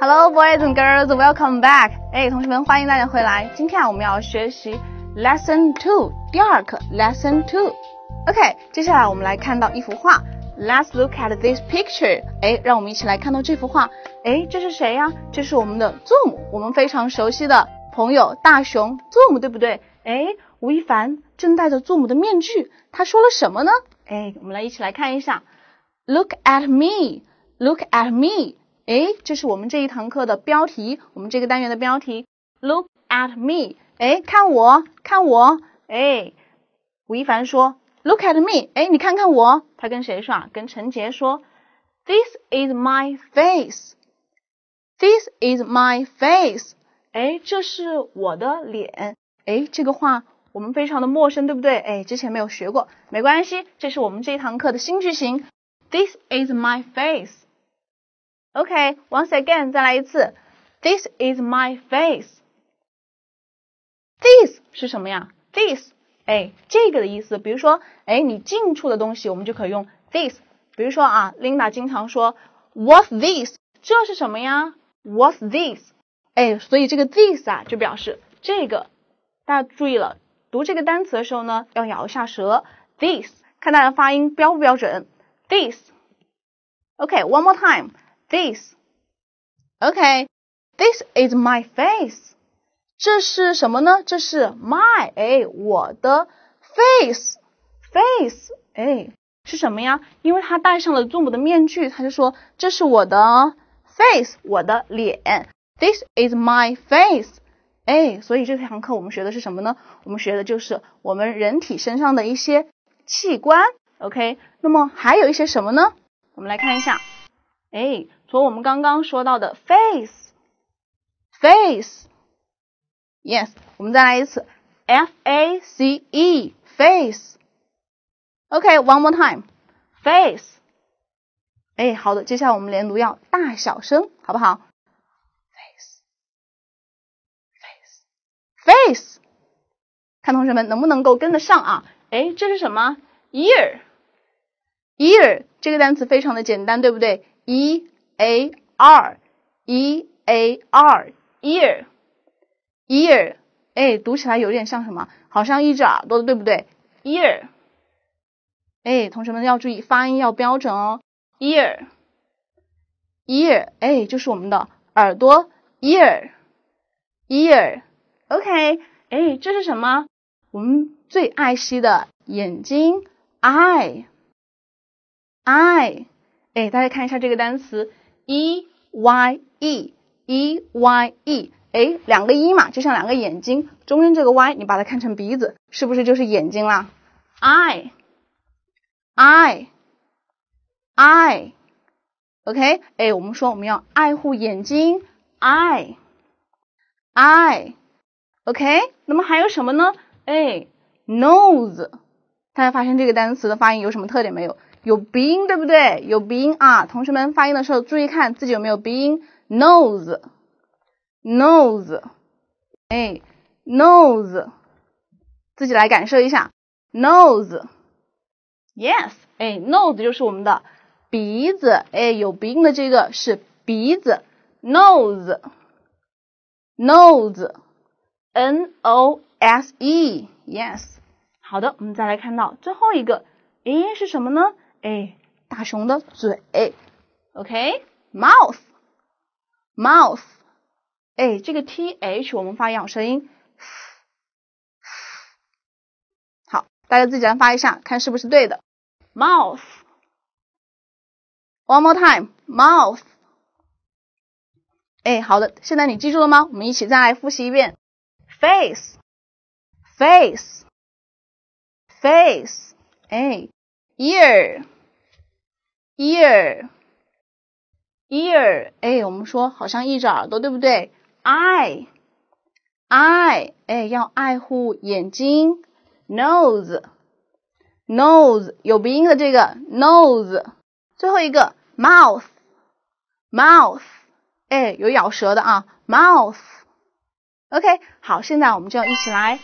Hello, boys and girls, welcome back. 哎，同学们，欢迎大家回来。今天啊，我们要学习 lesson two 第二课 lesson two. OK，接下来我们来看到一幅画。Let's look at this picture. 哎，让我们一起来看到这幅画。哎，这是谁呀？这是我们的 zoom，我们非常熟悉的朋友大熊 zoom，对不对？哎，吴亦凡正戴着 zoom 的面具。他说了什么呢？哎，我们来一起来看一下。Look at me, look at me. 哎，这是我们这一堂课的标题，我们这个单元的标题。Look at me，哎，看我，看我，哎，吴亦凡说，Look at me，哎，你看看我。他跟谁说？啊？跟陈杰说。This is my face，This is my face，哎，这是我的脸。哎，这个话我们非常的陌生，对不对？哎，之前没有学过，没关系，这是我们这一堂课的新句型。This is my face。Okay, once again，再来一次。This is my face。This 是什么呀？This，哎，这个的意思。比如说，哎，你近处的东西，我们就可以用 this。比如说啊，Linda 经常说，What's this？这是什么呀？What's this？哎，所以这个 this 啊，就表示这个。大家注意了，读这个单词的时候呢，要咬一下舌。This，看大家发音标不标准。This。Okay, one more time。This, OK, this is my face. 这是什么呢？这是 my 哎，我的 face face 哎是什么呀？因为他戴上了 o 母的面具，他就说这是我的 face 我的脸。This is my face. 哎，所以这堂课我们学的是什么呢？我们学的就是我们人体身上的一些器官。OK，那么还有一些什么呢？我们来看一下，哎。从我们刚刚说到的 face face yes，我们再来一次 f a c e face，OK one more time face，哎好的，接下来我们连读要大小声，好不好？face face face，看同学们能不能够跟得上啊？哎这是什么？ear ear 这个单词非常的简单，对不对？e a r e a r ear ear，哎，读起来有点像什么？好像一只耳朵，对不对？ear，哎，同学们要注意发音要标准哦。ear ear，哎，就是我们的耳朵。ear ear，OK，哎，这是什么？我们最爱惜的眼睛。eye eye。哎，大家看一下这个单词。e y e e y e，哎，两个一嘛，就像两个眼睛，中间这个 y，你把它看成鼻子，是不是就是眼睛啦？i i i，OK，哎，我们说我们要爱护眼睛，i i，OK，那么还有什么呢？哎，nose，大家发现这个单词的发音有什么特点没有？有鼻音，对不对？有鼻音啊，同学们发音的时候注意看自己有没有鼻音。nose，nose，哎，nose，自己来感受一下。nose，yes，哎，nose 就是我们的鼻子，哎，有鼻音的这个是鼻子。nose，nose，n o s e，yes。好的，我们再来看到最后一个，哎，是什么呢？哎，大熊的嘴，OK，mouth，mouth，哎，这个 T H 我们发一种声音，好，大家自己来发一下，看是不是对的，mouth，one more time，mouth，哎，好的，现在你记住了吗？我们一起再来复习一遍，face，face，face，哎，ear。ear ear 哎，我们说好像一只耳朵，对不对？eye eye 哎，要爱护眼睛。nose nose 有鼻音的这个 nose，最后一个 mouth mouth 哎，有咬舌的啊 mouth。OK，好，现在我们就要一起来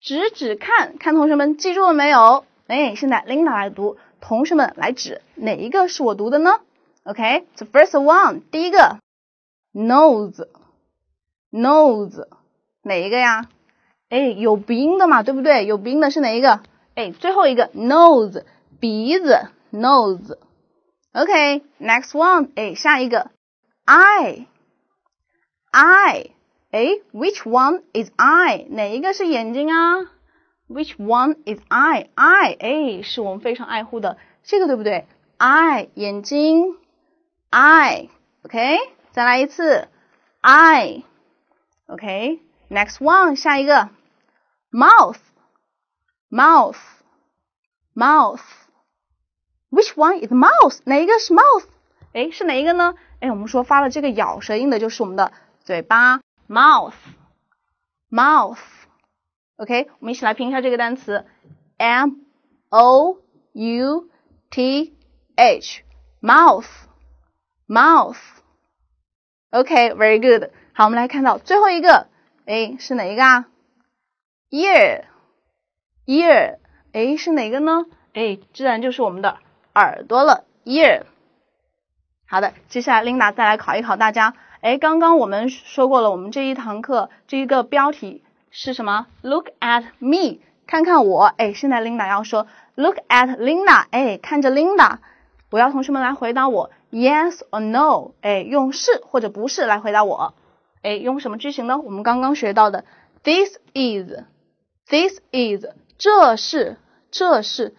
指指看看，同学们记住了没有？哎，现在 Linda 来读。同学们来指哪一个是我读的呢？OK，The first one，第一个，nose，nose，哪一个呀？哎，有冰的嘛，对不对？有冰的是哪一个？哎，最后一个，nose，鼻子，nose。OK，Next one，哎，下一个，eye，eye，哎，Which one is eye？哪一个是眼睛啊？Which one is I? I 哎，是我们非常爱护的这个，对不对？I 眼睛，I，OK，、okay? 再来一次，I，OK，next、okay? mouth. 下一个，mouth，mouth，mouth，which one is mouth？哪一个是 mouth. OK，我们一起来拼一下这个单词，M O U T H，mouth，mouth。OK，very good。好，我们来看到最后一个，哎，是哪一个啊？ear，ear，哎，是哪个呢？哎，自然就是我们的耳朵了，ear。好的，接下来琳达再来考一考大家。哎，刚刚我们说过了，我们这一堂课这一个标题。是什么？Look at me，看看我。哎，现在 Linda 要说 Look at Linda，哎，看着 Linda。我要同学们来回答我，Yes or no，哎，用是或者不是来回答我。哎，用什么句型呢？我们刚刚学到的 This is，This is，这是，这是。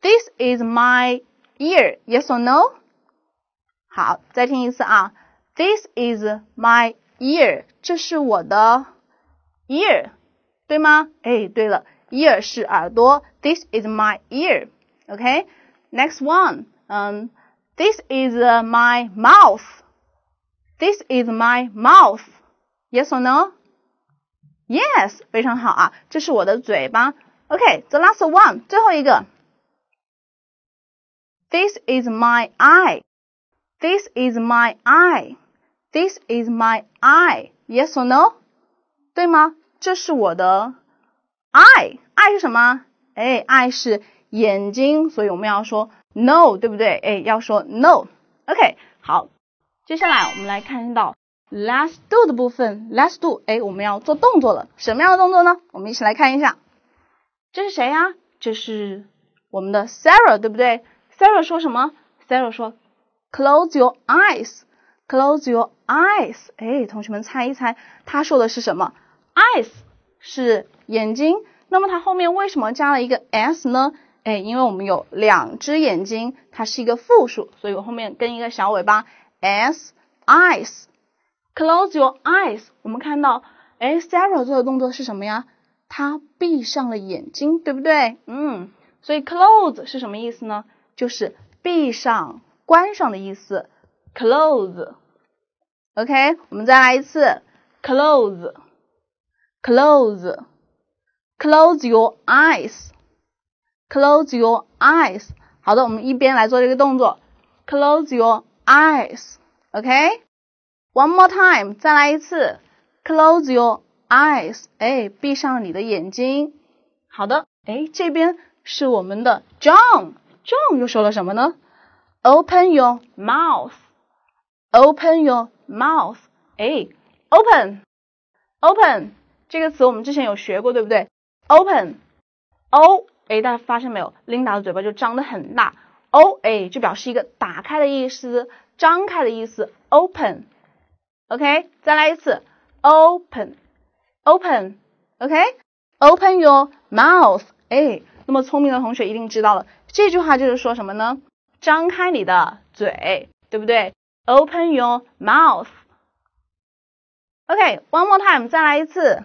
This is my ear，Yes or no？好，再听一次啊。This is my ear，这是我的。ear，对吗？哎，对了，ear 是耳朵，This is my ear。OK，next one，嗯，This is my mouth。This is my mouth。Yes or no？Yes，非常好啊，这是我的嘴巴。OK，the last one，最后一个。This is my eye. This is my eye. This is my eye. Yes or no？对吗？这是我的 eye，eye 是什么？哎 e y e 是眼睛，所以我们要说 no，对不对？哎，要说 no，OK，好，接下来我们来看到 let's do 的部分，let's do，哎，我们要做动作了，什么样的动作呢？我们一起来看一下，这是谁呀？这是我们的 Sarah，对不对？Sarah 说什么？Sarah 说，close your eyes，close your eyes，哎，同学们猜一猜，他说的是什么？Eyes 是眼睛，那么它后面为什么加了一个 s 呢？哎，因为我们有两只眼睛，它是一个复数，所以我后面跟一个小尾巴 s。Eyes，close your eyes。我们看到，哎，Sarah 做的动作是什么呀？她闭上了眼睛，对不对？嗯，所以 close 是什么意思呢？就是闭上、关上的意思。Close，OK，我们再来一次，close。close close your eyes close your eyes 好的，我们一边来做这个动作，close your One more time，再来一次，close your eyes，哎，闭上你的眼睛。好的，哎，这边是我们的 John，John 又说了什么呢？Open your mouth，open your mouth，哎，open，open。这个词我们之前有学过，对不对？Open，O，哎，大家发现没有？琳达的嘴巴就张的很大。O，哎，就表示一个打开的意思，张开的意思。Open，OK，再来一次。Open，Open，OK，Open your mouth，哎，那么聪明的同学一定知道了，这句话就是说什么呢？张开你的嘴，对不对？Open your mouth，OK，One more time，再来一次。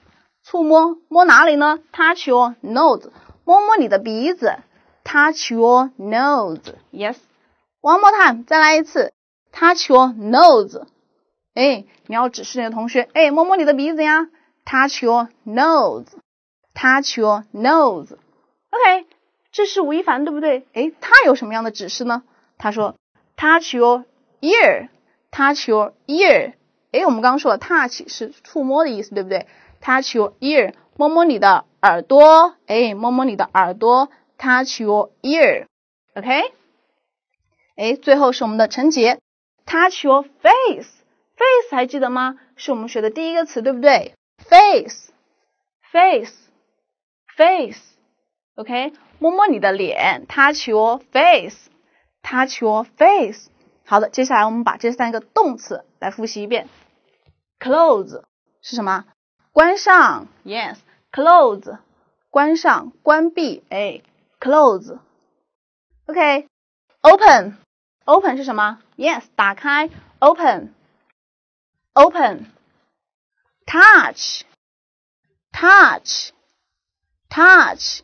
触摸摸哪里呢？Touch your nose，摸摸你的鼻子。Touch your nose，yes。王伯探，再来一次。Touch your nose，哎，你要指示你的同学，哎，摸摸你的鼻子呀。Touch your nose，touch your nose。OK，这是吴亦凡，对不对？哎，他有什么样的指示呢？他说，Touch your ear，touch your ear。哎，我们刚刚说了，touch 是触摸的意思，对不对？touch your ear，摸摸你的耳朵，哎，摸摸你的耳朵，touch your ear，OK？、Okay? 哎，最后是我们的陈杰，touch your face，face face OK? 摸摸你的脸，touch your face，touch your face。好的，接下来我们把这三个动词来复习一遍。Clothes 是什么？关上，yes. close. 关上，关闭，哎，close. OK, open. 是什么？Yes，打开，open，open open。Touch，touch，touch touch。Touch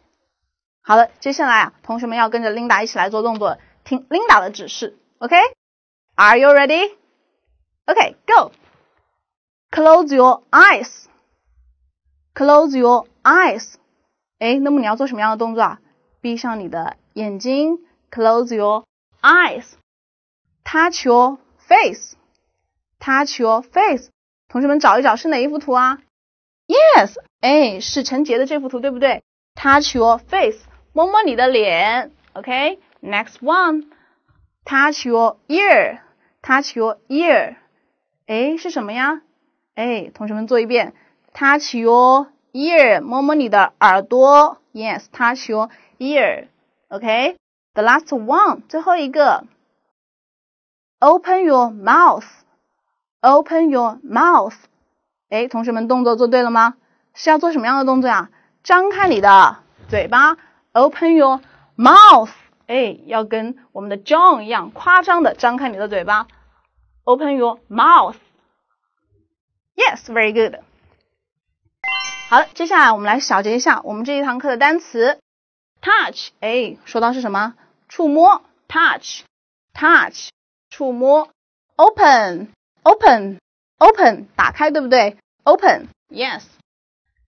好了，接下来啊，同学们要跟着 Linda 一起来做动作，听 Linda 的指示。OK，Are、okay? you ready? OK, go. Close your eyes. Close your eyes，哎，那么你要做什么样的动作啊？闭上你的眼睛。Close your eyes，Touch your face，Touch your face，同学们找一找是哪一幅图啊？Yes，哎，是陈杰的这幅图对不对？Touch your face，摸摸你的脸。OK，Next one，Touch your ear，Touch your ear，哎是什么呀？哎，同学们做一遍。touch your ear，摸摸你的耳朵。Yes，touch your ear。OK，the last one，最后一个。Open your mouth，open your mouth。哎，同学们，动作做对了吗？是要做什么样的动作呀？张开你的嘴巴，open your mouth。哎，要跟我们的 John 一样，夸张的张开你的嘴巴，open your mouth。Yes, very good. 好了，接下来我们来小结一下我们这一堂课的单词。Touch，哎，说到是什么？触摸。Touch，touch，触摸。Open，open，open，打开，对不对？Open，yes。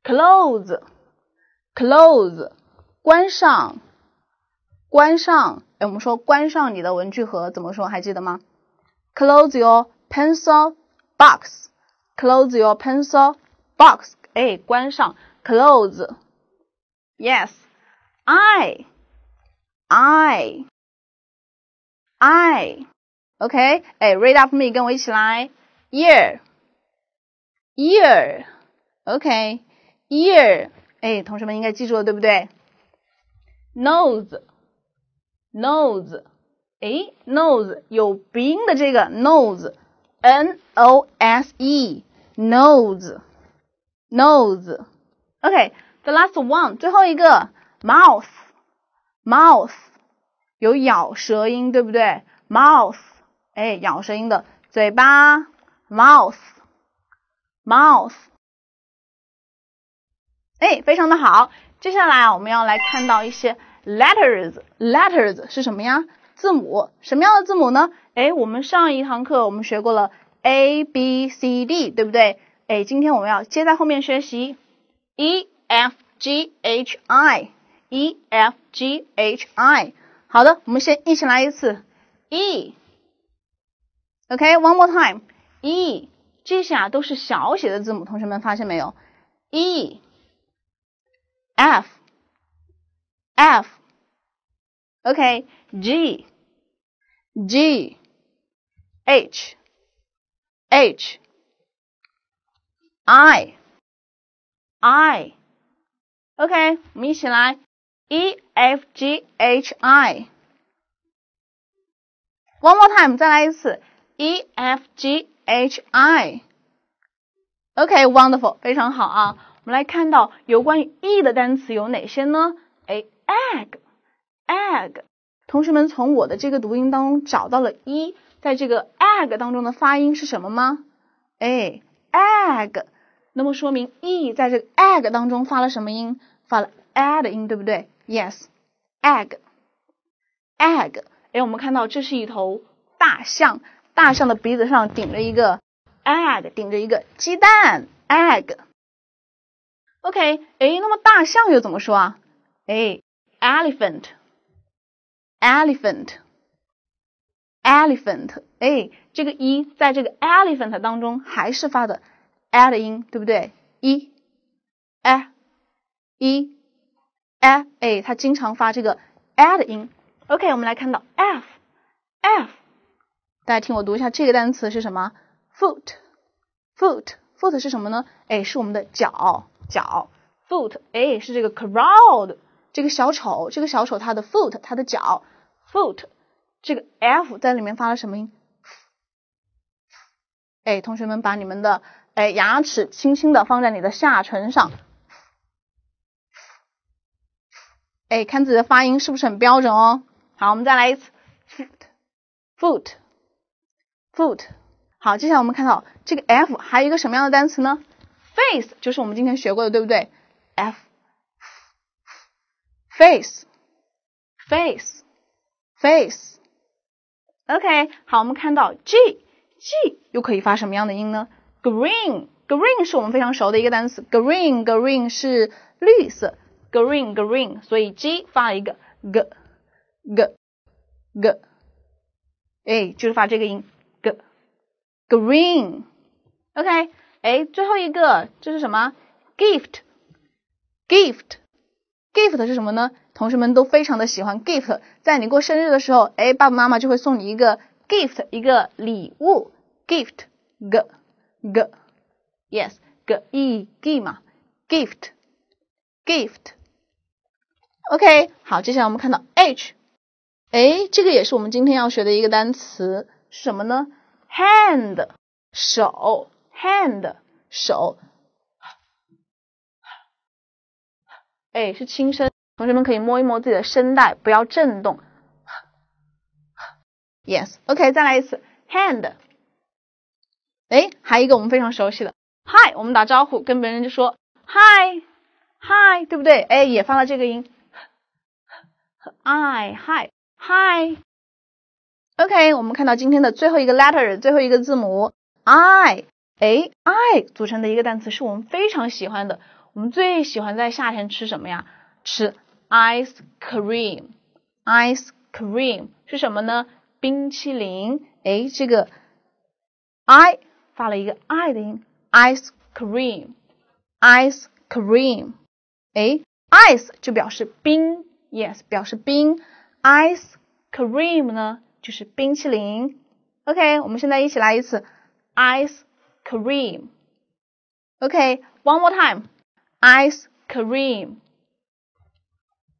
Close，close，关上，关上。哎，我们说关上你的文具盒怎么说？还记得吗？Close your pencil box。Close your pencil box。哎，关上，close。Yes, I, I, I. OK，哎，read up me，跟我一起来，year, year。OK, year。哎，同学们应该记住了，对不对？Nose, nose。哎，nose 有鼻音的这个 nose，n o s e，nose。nose，OK，the last one，最后一个，mouth，mouth 有咬舌音，对不对？mouth，哎，咬舌音的嘴巴，mouth，mouth，哎，非常的好。接下来我们要来看到一些 letters，letters 是什么呀？字母，什么样的字母呢？哎，我们上一堂课我们学过了 a b c d，对不对？哎，今天我们要接在后面学习 E F G H I E F G H I。好的，我们先一起来一次 E。OK，one more time E。这些啊都是小写的字母，同学们发现没有？E F F OK G G H H。I，I，OK，我们一起来 E F G H I。One more time，再来一次 E F G H I。OK，wonderful，非常好啊。我们来看到有关于 E 的单词有哪些呢？哎，egg，egg。同学们从我的这个读音当中找到了 E，在这个 egg 当中的发音是什么吗？哎，egg。那么说明 e 在这个 egg 当中发了什么音？发了 a 的音，对不对？Yes，egg，egg。哎，我们看到这是一头大象，大象的鼻子上顶着一个 egg，顶着一个鸡蛋，egg。OK，哎，那么大象又怎么说啊？哎，elephant，elephant，elephant。哎，这个 e 在这个 elephant 当中还是发的。ad 的音对不对？i，a，i，a，哎，他经常发这个 ad 的音。OK，我们来看到 f，f，大家听我读一下，这个单词是什么？foot，foot，foot 是什么呢？哎，是我们的脚，脚。foot，哎，是这个 crowd，这个小丑，这个小丑他的 foot，他的脚。foot，这个 f 在里面发了什么音？哎，同学们把你们的。哎，牙齿轻轻的放在你的下唇上。哎，看自己的发音是不是很标准哦？好，我们再来一次。foot，foot，foot。好，接下来我们看到这个 f 还有一个什么样的单词呢？face 就是我们今天学过的，对不对？f，face，face，face。OK，好，我们看到 g，g 又可以发什么样的音呢？Green，Green 是我们非常熟的一个单词。Green，Green 是绿色。Green，Green，所以 G 发一个 g，g，g，哎，就是发这个音 g。Green，OK，哎，最后一个这是什么？Gift，Gift，Gift 是什么呢？同学们都非常的喜欢 Gift，在你过生日的时候，哎，爸爸妈妈就会送你一个 Gift，一个礼物。Gift，g。Gift, g，yes，g e g 嘛，gift，gift，ok，好，接下来我们看到 h，哎，这个也是我们今天要学的一个单词，是什么呢？hand，手，hand，手，哎，是轻声，同学们可以摸一摸自己的声带，不要震动。yes，ok，再来一次，hand。哎，还有一个我们非常熟悉的，hi，我们打招呼跟别人就说 hi，hi，对不对？哎，也发了这个音，i hi hi，OK，我们看到今天的最后一个 letter，最后一个字母 i，哎，i 组成的一个单词是我们非常喜欢的，我们最喜欢在夏天吃什么呀？吃 ice cream，ice cream 是什么呢？冰淇淋，哎，这个 i。发了一个 i 的音，ice cream，ice cream，哎，ice 就表示冰，yes 表示冰，ice cream 呢就是冰淇淋。OK，我们现在一起来一次，ice cream。OK，one more time，ice cream。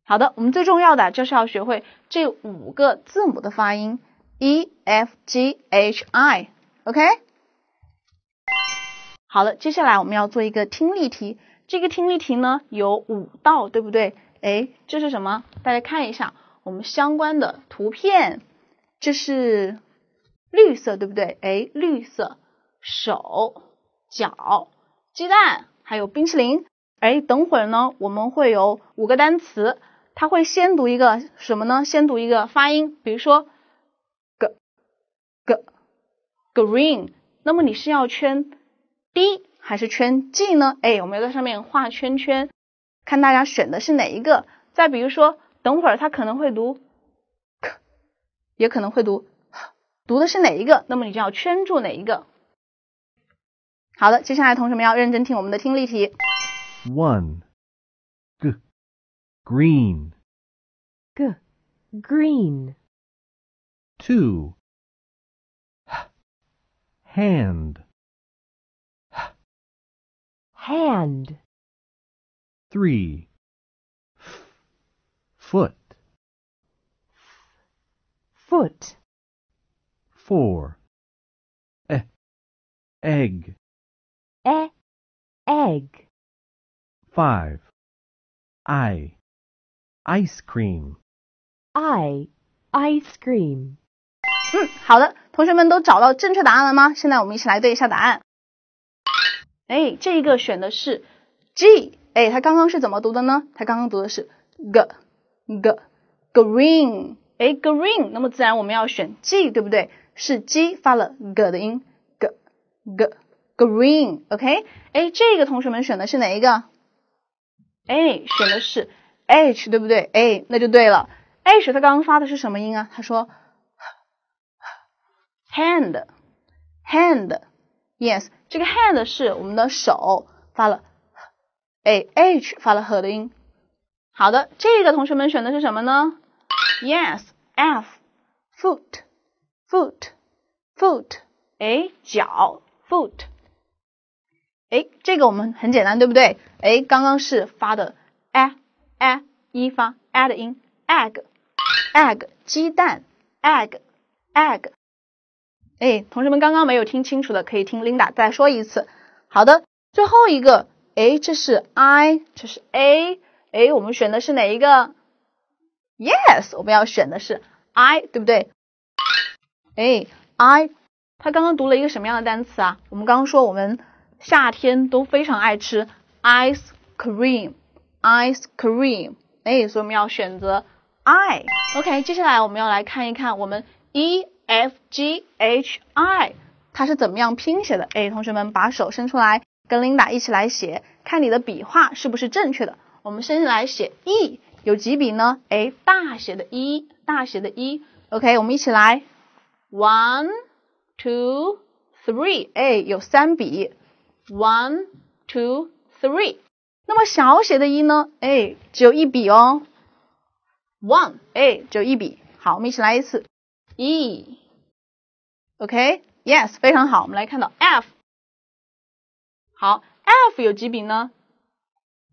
好的，我们最重要的就是要学会这五个字母的发音，e f g h i，OK？好了，接下来我们要做一个听力题。这个听力题呢有五道，对不对？哎，这是什么？大家看一下我们相关的图片。这是绿色，对不对？哎，绿色，手脚，鸡蛋，还有冰淇淋。哎，等会儿呢，我们会有五个单词，它会先读一个什么呢？先读一个发音，比如说 g g green。那么你是要圈。B 还是圈 G 呢？哎，我们要在上面画圈圈，看大家选的是哪一个。再比如说，等会儿他可能会读，也可能会读，读的是哪一个，那么你就要圈住哪一个。好的，接下来同学们要认真听我们的听力题。One, green, green, two, hand. hand. Three. Foot. Foot. Four. E egg. E egg. Five. I. Ice cream. I. Ice cream. 嗯，好的，同学们都找到正确答案了吗？现在我们一起来对一下答案。哎，这个选的是 G，哎，他刚刚是怎么读的呢？他刚刚读的是 g，g，green，哎，green，那么自然我们要选 G，对不对？是 G 发了 g 的音，g，g，green，OK，哎，这个同学们选的是哪一个？哎，选的是 H，对不对？哎，那就对了。H，他刚刚发的是什么音啊？他说，hand，hand，yes。这个 hand 是我们的手，发了 a h 发了 h 的音。好的，这个同学们选的是什么呢？Yes, f foot foot foot 哎脚 foot 哎这个我们很简单对不对？哎刚刚是发的 a a 一发 a 的音 egg egg 鸡蛋 egg egg 哎，同学们刚刚没有听清楚的，可以听 Linda 再说一次。好的，最后一个，哎，这是 I，这是 A，哎，我们选的是哪一个？Yes，我们要选的是 I，对不对？哎，I，他刚刚读了一个什么样的单词啊？我们刚刚说我们夏天都非常爱吃 ice cream，ice cream，哎，所以我们要选择 I。OK，接下来我们要来看一看我们 E。f g h i，它是怎么样拼写的？哎，同学们把手伸出来，跟 Linda 一起来写，看你的笔画是不是正确的。我们先来写 e，有几笔呢？哎，大写的 e，大写的 e。OK，我们一起来，one two three，哎，有三笔。one two three，那么小写的 e 呢？哎，只有一笔哦。one，哎，只有一笔。好，我们一起来一次 e。OK，yes，非常好。我们来看到 F，好，F 有几笔呢？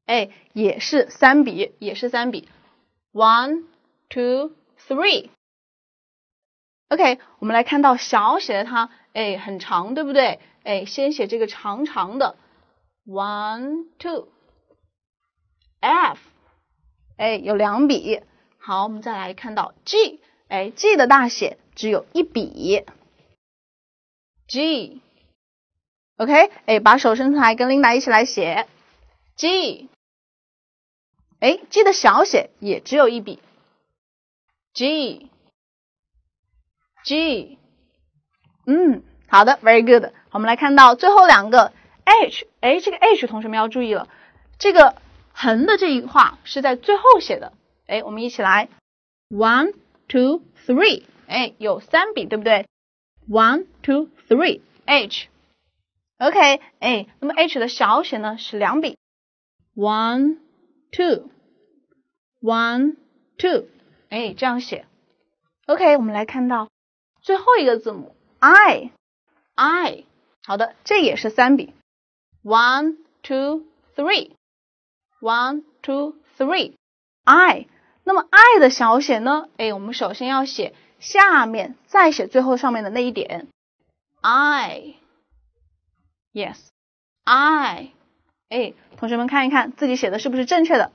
哎，也是三笔，也是三笔。One, two, three。OK，我们来看到小写的它，哎，很长，对不对？哎，先写这个长长的。One, two, F，哎，有两笔。好，我们再来看到 G，哎，G 的大写只有一笔。G，OK，哎，把手伸出来，跟琳达一起来写 G。哎，G 的小写也只有一笔。G，G，嗯，好的，very good。我们来看到最后两个 H，哎，这个 H 同学们要注意了，这个横的这一画是在最后写的。哎，我们一起来，one two three，哎，有三笔，对不对？one two three h。OK，哎，那么 h 的小写呢是两笔，one two，one two，哎，这样写。OK，我们来看到最后一个字母 i，i，好的，这也是三笔，one two three，one two three，i。那么 i 的小写呢？哎，我们首先要写下面，再写最后上面的那一点。I, yes, I, 哎，同学们看一看自己写的是不是正确的。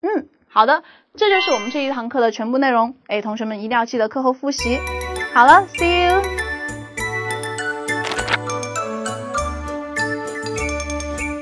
嗯，好的，这就是我们这一堂课的全部内容。哎，同学们一定要记得课后复习。好了，see you。